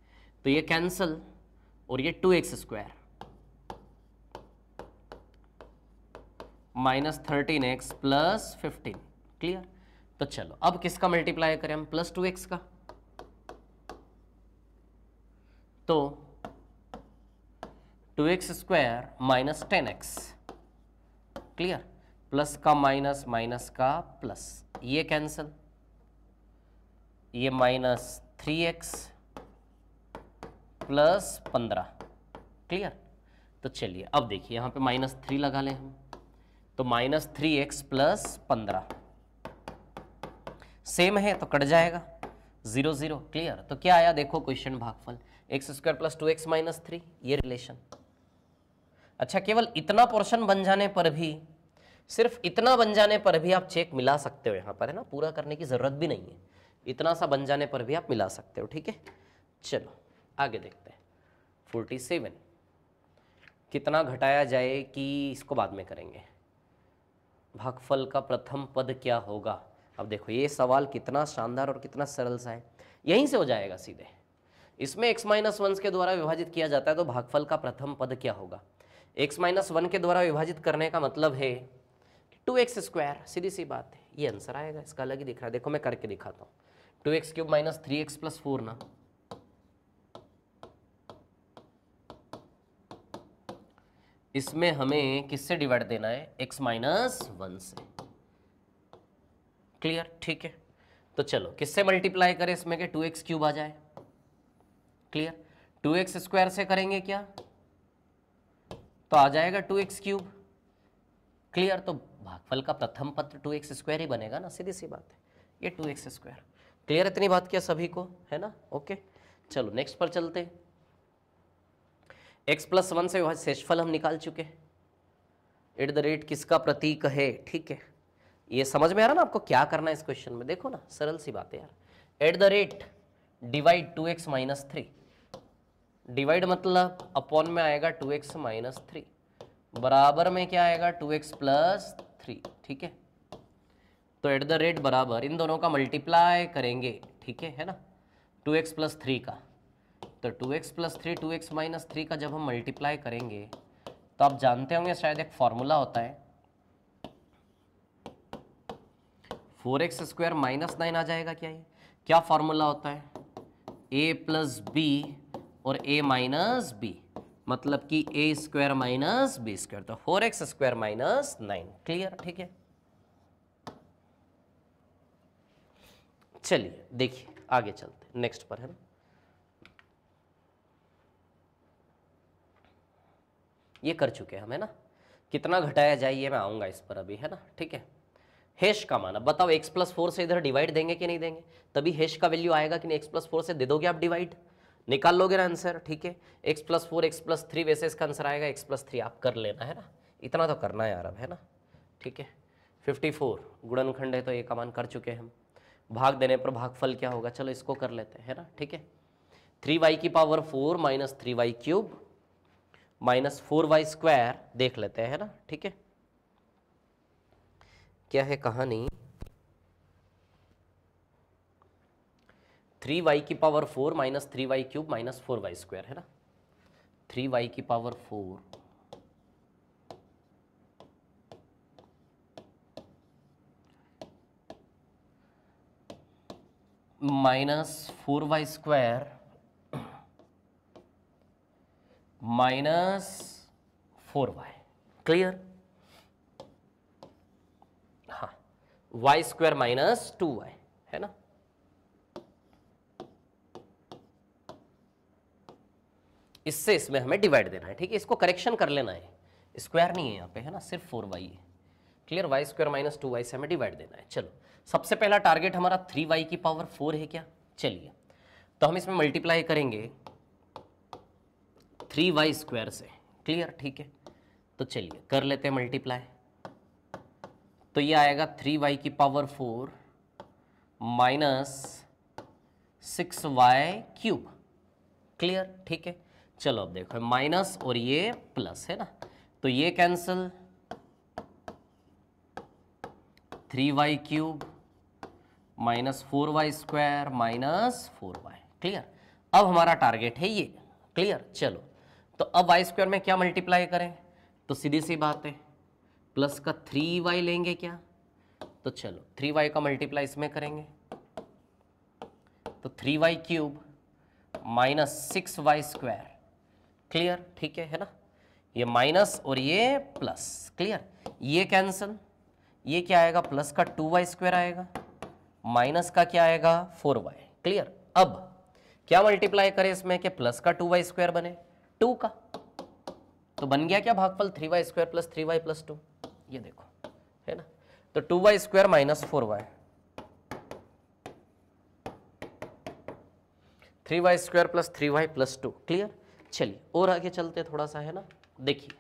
तो ये कैंसल और ये two x square minus thirteen x plus fifteen clear तो चलो अब किसका मल्टीप्लाई करें हम प्लस टू एक्स का तो two x square minus ten x clear plus का माइनस माइनस का प्लस ये कैंसल ये माइनस थ्री एक्स प्लस पंद्रह क्लियर तो चलिए अब देखिए यहां पे माइनस थ्री लगा लें हम तो माइनस थ्री एक्स प्लस पंद्रह सेम है तो कट जाएगा जीरो जीरो क्लियर तो क्या आया देखो क्वेश्चन भागफल x square plus two x minus three ये रिलेशन अच्छा केवल इतना पोर्शन बन जाने पर भी सिर्फ इतना बन जाने पर भी आप चेक मिला सकते हो यहाँ पर है ना पूरा करने की ज़रूरत भी नहीं है इतना सा बन जाने पर भी आप मिला सकते हो ठीक है चलो आगे देखते हैं फोर्टी सेवन कितना घटाया जाए कि इसको बाद में करेंगे भागफल का प्रथम पद क्या होगा अब देखो ये सवाल कितना शानदार और कितना सरल सा है यहीं से हो जाएगा सीधे इसमें x माइनस वन के द्वारा विभाजित किया जाता है तो भागफल का प्रथम पद क्या होगा x माइनस वन के द्वारा विभाजित करने का मतलब है टू एक्स स्क्वायर सीधी सी बात है ये आंसर आएगा इसका अलग ही दिख रहा है देखो मैं करके दिखाता हूँ two x cube minus three x plus four ना इसमें हमें किससे डिवाइड देना है एक्स माइनस वन से क्लियर ठीक है तो चलो किससे मल्टीप्लाई करें इसमें के टू एक्स क्यूब आ जाए क्लियर टू एक्स स्क्वायर से करेंगे क्या तो आ जाएगा टू एक्स क्यूब क्लियर तो भागफल का प्रथम पत्र टू एक्स स्क्वायर ही बनेगा ना सीधी सी बात है ये टू एक्स स्क्वायर क्लियर इतनी बात किया सभी को है ना ओके चलो नेक्स्ट पर चलते एक्स प्लस वन से विभाजित शेषफल हम निकाल चुके एट द रेट किसका प्रतीक है ठीक है ये समझ में आ रहा ना आपको क्या करना है इस क्वेश्चन में देखो ना सरल सी बात है यार at the rate divide two x minus three divide मतलब अपॉन में आएगा टू एक्स माइनस थ्री बराबर में क्या आएगा टू एक्स प्लस थ्री ठीक है तो एट द रेट बराबर इन दोनों का मल्टीप्लाई करेंगे ठीक है है ना 2x एक्स प्लस थ्री का तो two x plus three two x minus three का जब हम मल्टीप्लाई करेंगे तो आप जानते होंगे शायद एक फॉर्मूला होता है four x square minus nine आ जाएगा क्या ये क्या फॉर्मूला होता है ए प्लस बी और ए माइनस बी मतलब कि a square minus b square तो four x square minus nine clear ठीक है चलिए देखिए आगे चलते नेक्स्ट पर है ना ये कर चुके हम है ना कितना घटाया जाए ये मैं आऊँगा इस पर अभी है ना ठीक है हेश का माना बताओ x प्लस फोर से इधर डिवाइड देंगे कि नहीं देंगे तभी हैश का वैल्यू आएगा कि नहीं x प्लस फोर से दे दोगे आप डिवाइड निकाल लोगे ना आंसर ठीक है x plus four x plus three वैसे इसका आंसर आएगा x प्लस थ्री आप कर लेना है ना इतना तो करना है यार अब है ना ठीक है फिफ्टी फोर गुड़नखंड है तो ये का मान कर चुके हैं हम भाग देने पर भागफल क्या होगा चलो इसको कर लेते हैं ना ठीक है थ्री वाई की power four minus three y cube minus four y square देख लेते हैं ना ठीक है क्या है कहानी थ्री वाई की power four minus three y cube minus four y square है ना थ्री वाई की power four minus four y square minus four y clear हाँ y square minus two y है ना इससे इसमें हमें डिवाइड देना है ठीक है इसको करेक्शन कर लेना है स्क्वायर नहीं है यहाँ पे है ना सिर्फ फोर वाई है clear y square minus two y से हमें डिवाइड देना है चलो सबसे पहला टारगेट हमारा थ्री वाई की पावर फोर है क्या चलिए तो हम इसमें मल्टीप्लाई करेंगे थ्री वाई स्क्वायर से क्लियर ठीक है तो चलिए कर लेते हैं मल्टीप्लाई तो ये आएगा थ्री वाई की power four minus six y cube clear ठीक है चलो अब देखो माइनस और ये प्लस है ना तो ये cancel three y cube minus four y square minus four y clear अब हमारा टारगेट है ये क्लियर चलो तो अब वाई स्क्वायर में क्या मल्टीप्लाई करें तो सीधी सी बात है प्लस का थ्री वाई लेंगे क्या तो चलो थ्री वाई का मल्टीप्लाई इसमें करेंगे तो three y cube minus six y square clear ठीक है है ना ये माइनस और ये प्लस क्लियर ये कैंसल ये क्या आएगा प्लस का टू वाई स्क्वायर आएगा माइनस का क्या आएगा फोर वाई क्लियर अब क्या मल्टीप्लाई करें इसमें कि प्लस का टू वाई स्क्वायर बने टू का तो बन गया क्या भागफल three y square plus three y plus two ये देखो है ना तो two y square minus four y three y square plus three y plus two clear चलिए और आगे चलते थोड़ा सा है ना देखिए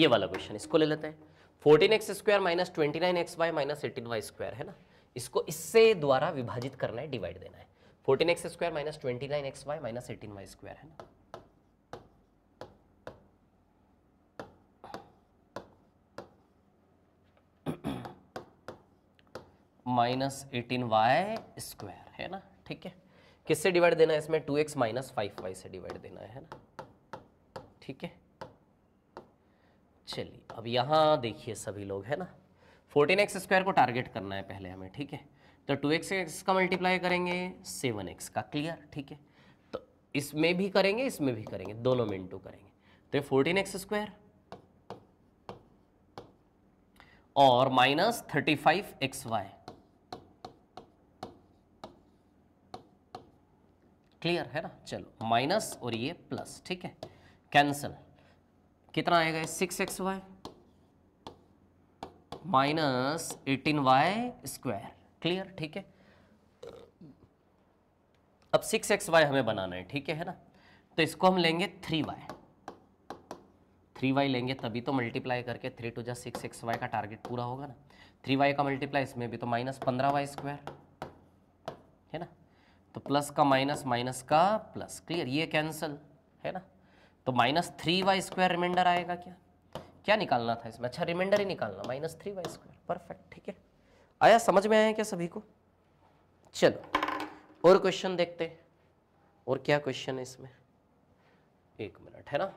ये वाला क्वेश्चन इसको ले लेते हैं fourteen x square minus twenty nine x y minus eighteen y square है ना इसको इससे द्वारा विभाजित करना है डिवाइड देना है fourteen x square minus twenty nine x y minus eighteen y square है ना माइनस एटीन वाई स्क्वायर है ना ठीक है किससे डिवाइड देना है इसमें two x minus five y से डिवाइड देना है ना ठीक है चलिए अब यहाँ देखिए सभी लोग है ना फोर्टीन एक्स स्क्वायर को टारगेट करना है पहले हमें ठीक है तो टू एक्स एक्स का मल्टीप्लाई करेंगे सेवन एक्स का क्लियर ठीक है तो इसमें भी करेंगे इसमें भी करेंगे दोनों में इंटू करेंगे तो ये फोर्टीन एक्स स्क्वायर और minus thirty five x y clear है ना चलो माइनस और ये प्लस ठीक है कैंसल कितना आएगा six x y minus eighteen y square clear ठीक है अब सिक्स एक्स वाई हमें बनाना है ठीक है ना तो इसको हम लेंगे थ्री वाई थ्री वाई लेंगे तभी तो मल्टीप्लाई करके थ्री टू जा सिक्स एक्स वाई का टारगेट पूरा होगा ना थ्री वाई का मल्टीप्लाई इसमें भी तो माइनस पंद्रह वाई स्क्वायर है ना तो प्लस का माइनस माइनस का प्लस क्लियर ये कैंसल है ना तो minus three y square reminder आएगा क्या क्या निकालना था इसमें अच्छा रिमाइंडर ही निकालना minus three y square perfect ठीक है आया समझ में आया क्या सभी को चलो और क्वेश्चन देखते और क्या क्वेश्चन है इसमें एक मिनट है ना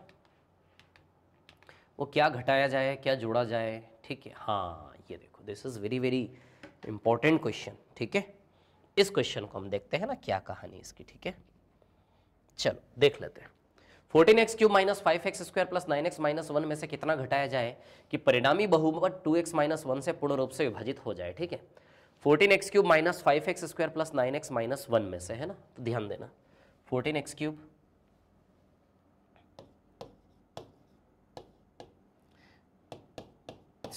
वो क्या घटाया जाए क्या जोड़ा जाए ठीक है हाँ ये देखो this is very very important question ठीक है इस क्वेश्चन को हम देखते हैं ना क्या कहानी इसकी ठीक है चलो देख लेते हैं fourteen x cube minus five x square plus nine x minus one में से कितना घटाया जाए कि परिणामी बहुमत टू एक्स माइनस वन से पूर्ण रूप से विभाजित हो जाए ठीक है fourteen x cube minus five x square plus nine x minus one में से है ना तो ध्यान देना फोर्टीन एक्स क्यूब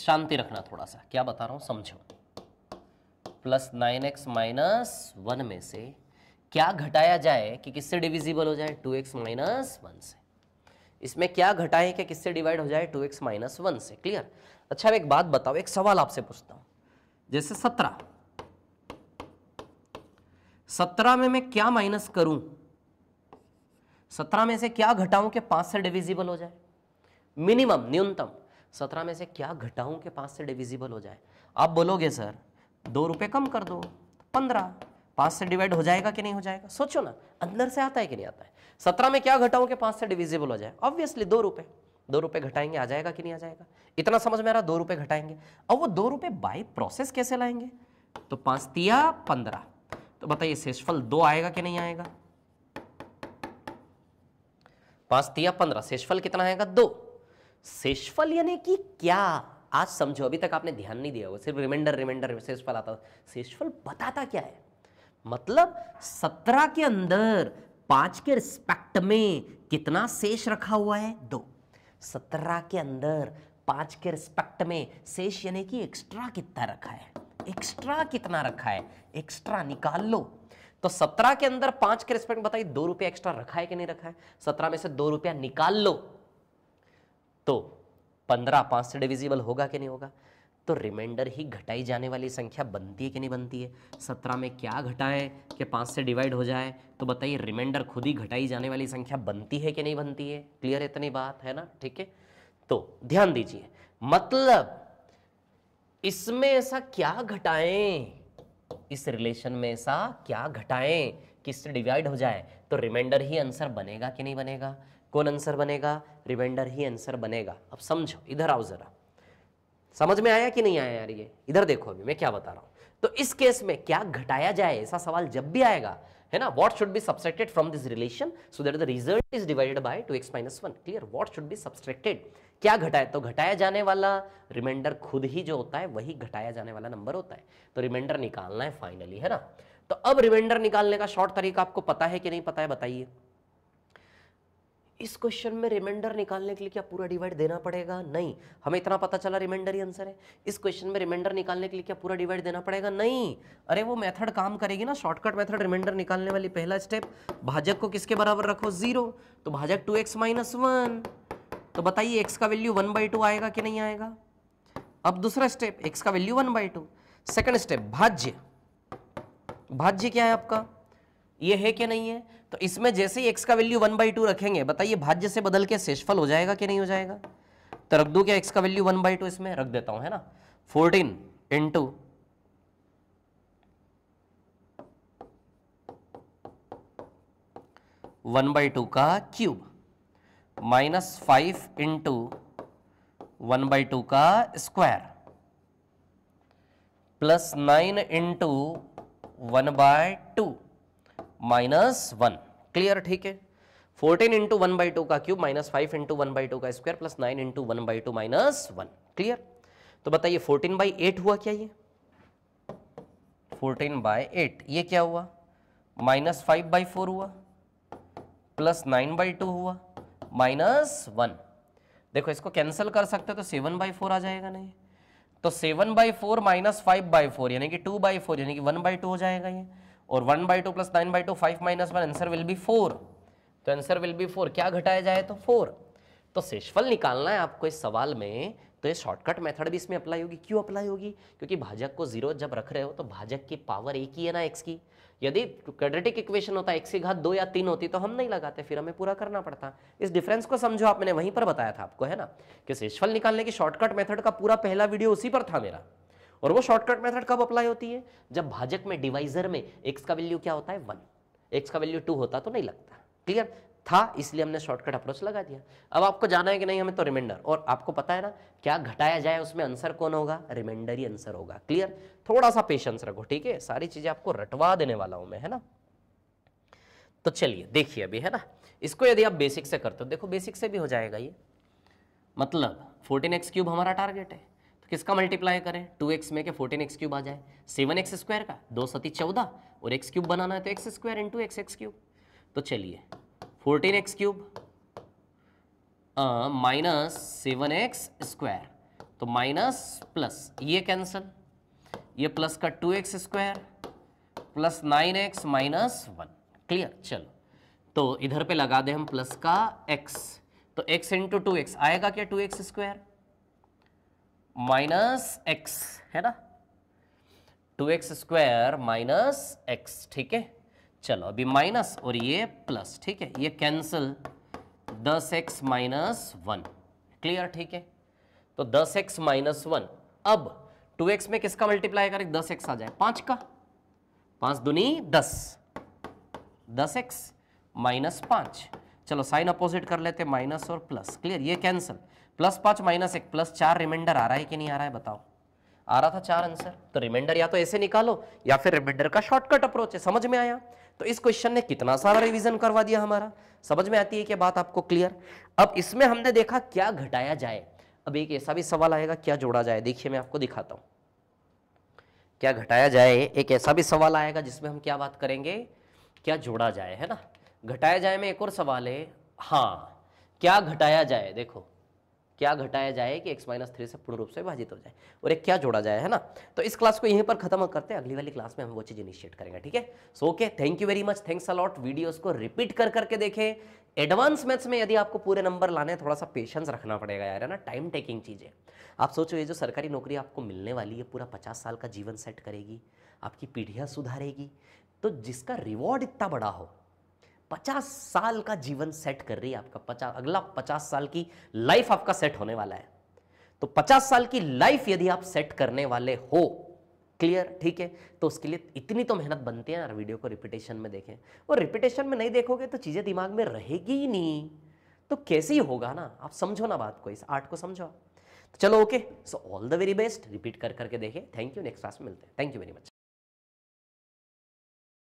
शांति रखना थोड़ा सा क्या बता रहा हूं समझो plus nine x minus one में से क्या घटाया जाए कि किससे डिविजिबल हो जाए टू एक्स माइनस वन से इसमें क्या घटाएं कि किससे डिवाइड हो जाए टू एक्स माइनस वन से क्लियर अच्छा एक बात बताओ एक सवाल आपसे पूछता हूं जैसे सत्रह सत्रह में मैं क्या माइनस करूं सत्रह में से क्या घटाऊं कि पांच से डिविजिबल हो जाए मिनिमम न्यूनतम सत्रह में से क्या घटाऊं कि पांच से डिविजिबल हो जाए आप बोलोगे सर दो रुपए कम कर दो पंद्रह पांच से डिवाइड हो जाएगा कि नहीं हो जाएगा सोचो ना अंदर से आता है कि नहीं आता है सत्रह में क्या घटाऊं कि पांच से डिविजिबल हो जाए ऑब्वियसली दो रुपए दो रुपए घटाएंगे आ जाएगा कि नहीं आ जाएगा इतना समझ में आ रहा दो रुपए घटाएंगे अब वो दो रुपए बाई प्रोसेस कैसे लाएंगे तो पांच तिया पंद्रह तो बताइए शेषफल दो आएगा कि नहीं आएगा पांच तिया पंद्रह शेषफल कितना आएगा दो शेषफल यानी कि क्या आज समझो अभी तक आपने ध्यान नहीं दिया होगा सिर्फ रिमाइंडर रिमाइंडर शेषफल आता शेषफल बताता क्या है मतलब सत्रह के अंदर पांच के रिस्पेक्ट में कितना शेष रखा हुआ है दो सत्रह के अंदर पांच के रिस्पेक्ट में शेष यानी कि एक्स्ट्रा कितना रखा है एक्स्ट्रा कितना रखा है एक्स्ट्रा निकाल लो तो सत्रह के अंदर पांच के रिस्पेक्ट में बताइए दो रुपया एक्स्ट्रा रखा है कि नहीं रखा है सत्रह में से दो रुपया निकाल लो तो पंद्रह पांच से डिविजिबल होगा कि नहीं होगा तो रिमाइंडर ही घटाई जाने वाली संख्या बनती है कि नहीं बनती है सत्रह में क्या घटाएं कि पाँच से डिवाइड हो जाए तो बताइए रिमाइंडर खुद ही घटाई जाने वाली संख्या बनती है कि नहीं बनती है क्लियर इतनी बात है ना ठीक है तो ध्यान दीजिए मतलब इसमें ऐसा क्या घटाएं इस रिलेशन में ऐसा क्या घटाएं किससे डिवाइड हो जाए तो रिमाइंडर ही आंसर बनेगा कि नहीं बनेगा कौन आंसर बनेगा रिमाइंडर ही आंसर बनेगा अब समझो इधर आओ जरा समझ में आया कि नहीं आया यार ये इधर देखो अभी मैं क्या बता रहा हूं तो इस केस में क्या घटाया जाए ऐसा सवाल जब भी आएगा है ना what should be subtracted from this relation so that the result is divided by two x minus one clear what should be subtracted क्या घटाए तो घटाया जाने वाला रिमाइंडर खुद ही जो होता है वही घटाया जाने वाला नंबर होता है तो रिमाइंडर निकालना है फाइनली है ना तो अब रिमाइंडर निकालने का शॉर्ट तरीका आपको पता है कि नहीं पता है बताइए इस क्वेश्चन में रिमाइंडर निकालने के लिए क्या पूरा डिवाइड देना पड़ेगा नहीं हमें इतना पता चला रिमाइंडर ही आंसर है इस क्वेश्चन में रिमाइंडर निकालने के लिए क्या पूरा डिवाइड देना पड़ेगा नहीं अरे वो मेथड काम करेगी ना शॉर्टकट मेथड रिमाइंडर निकालने वाली पहला स्टेप भाजक को किसके बराबर रखो जीरो तो भाजक टू एक्स माइनस वन तो बताइए एक्स का वैल्यू वन बाई टू आएगा कि नहीं आएगा अब दूसरा स्टेप एक्स का value one by two second step भाज्य भाज्य क्या है आपका ये है कि नहीं है तो इसमें जैसे ही एक्स का वैल्यू वन बाई टू रखेंगे बताइए भाज्य से बदल के शेषफल हो जाएगा कि नहीं हो जाएगा तो रख दू क्या एक्स का वैल्यू वन बाई टू इसमें रख देता हूं है ना fourteen into one by two का cube minus five into one by two का square plus nine into one by two minus one clear ठीक है fourteen into one by two का cube minus five into one by two का square plus nine into one by two minus one clear तो बताइए fourteen by eight हुआ क्या ये fourteen by eight ये क्या हुआ माइनस फाइव बाई फोर हुआ प्लस नाइन बाई टू हुआ माइनस वन देखो इसको कैंसिल कर सकते हो तो सेवन बाई फोर आ जाएगा नहीं तो seven by four minus five by four यानी कि टू बाई फोर यानी कि वन बाई टू हो जाएगा ये और one by two plus nine by two five minus one answer will be four तो आंसर विल बी फोर क्या घटाया जाए तो फोर तो शेषफल निकालना है आपको इस सवाल में तो ये शॉर्टकट मेथड भी इसमें अप्लाई होगी क्यों अप्लाई होगी क्योंकि भाजक को जीरो जब रख रहे हो तो भाजक की पावर एक ही है ना एक्स की यदि क्वाड्रेटिक इक्वेशन होता एक्स की घात दो या तीन होती तो हम नहीं लगाते फिर हमें पूरा करना पड़ता इस डिफरेंस को समझो आप मैंने वहीं पर बताया था आपको है ना कि शेषफल निकालने की शॉर्टकट मेथड का पूरा पहला वीडियो उसी पर था मेरा और वो शॉर्टकट मेथड कब अप्लाई होती है जब भाजक में डिवाइजर में एक्स का वैल्यू क्या होता है वन एक्स का वैल्यू टू होता तो नहीं लगता क्लियर था इसलिए हमने शॉर्टकट अप्रोच लगा दिया अब आपको जाना है कि नहीं हमें तो रिमाइंडर और आपको पता है ना क्या घटाया जाए उसमें आंसर कौन होगा रिमाइंडर ही आंसर होगा क्लियर थोड़ा सा पेशेंस रखो ठीक है सारी चीजें आपको रटवा देने वाला हूं मैं है ना तो चलिए देखिए अभी है ना इसको यदि आप बेसिक से करते हो देखो बेसिक से भी हो जाएगा ये मतलब फोर्टीन एक्स क्यूब हमारा टारगेट है किसका मल्टीप्लाई करें टू एक्स में के फोर्टीन एक्स क्यूब आ जाए सेवन एक्स स्क्वायर का दो सती चौदह और एक्स क्यूब बनाना है तो x square into x x cube तो चलिए fourteen x cube minus seven x square तो माइनस प्लस ये कैंसल ये प्लस का two x square plus nine x minus one clear चलो तो इधर पे लगा दें हम प्लस का एक्स तो एक्स इंटू टू एक्स आएगा क्या two x square minus x है ना two x square minus x ठीक है चलो अभी माइनस और ये प्लस ठीक है ये कैंसिल दस एक्स माइनस वन क्लियर ठीक है तो दस एक्स माइनस वन अब टू एक्स में किसका मल्टीप्लाई करें दस एक्स आ जाए पांच का पांच दुनी दस दस एक्स माइनस पांच चलो साइन अपोजिट कर लेते माइनस और प्लस क्लियर ये कैंसिल प्लस पांच माइनस एक प्लस चार रिमाइंडर आ रहा है कि नहीं आ रहा है बताओ आ रहा था चार आंसर तो रिमाइंडर या तो ऐसे निकालो या फिर रिमाइंडर का शॉर्टकट अप्रोच है समझ में आया तो इस क्वेश्चन ने कितना सारा रिवीजन करवा दिया हमारा समझ में आती है कि बात आपको क्लियर अब इसमें हमने देखा क्या घटाया जाए अब एक ऐसा भी सवाल आएगा क्या जोड़ा जाए देखिए मैं आपको दिखाता हूं क्या घटाया जाए एक ऐसा भी सवाल आएगा जिसमें हम क्या बात करेंगे क्या जोड़ा जाए है ना घटाया जाए में एक और सवाल है हाँ क्या घटाया जाए देखो क्या घटाया जाए कि x माइनस थ्री से पूर्ण रूप से विभाजित हो जाए और एक क्या जोड़ा जाए है ना तो इस क्लास को यहीं पर खत्म करते हैं अगली वाली क्लास में हम वो चीज़ इनिशिएट करेंगे ठीक है so okay thank you very much thanks a lot videos को रिपीट कर करके देखें एडवांस मैथ्स में यदि आपको पूरे नंबर लाने थोड़ा सा पेशेंस रखना पड़ेगा यार है ना टाइम टेकिंग चीज़ है आप सोचो ये जो सरकारी नौकरी आपको मिलने वाली है पूरा पचास साल का जीवन सेट करेगी आपकी पीढ़ियां सुधारेगी तो जिसका रिवॉर्ड इतना बड़ा हो पचास साल का जीवन सेट कर रही है आपका पचास अगला पचास साल की लाइफ आपका सेट होने वाला है तो पचास साल की लाइफ यदि आप सेट करने वाले हो क्लियर ठीक है तो उसके लिए इतनी तो मेहनत बनती है ना वीडियो को रिपीटेशन में देखें और रिपीटेशन में नहीं देखोगे तो चीज़ें दिमाग में रहेगी ही नहीं तो कैसे ही होगा ना आप समझो ना बात को इस आर्ट को समझो तो चलो okay so all the very best repeat कर करके देखें थैंक यू नेक्स्ट क्लास में मिलते हैं थैंक यू वेरी मच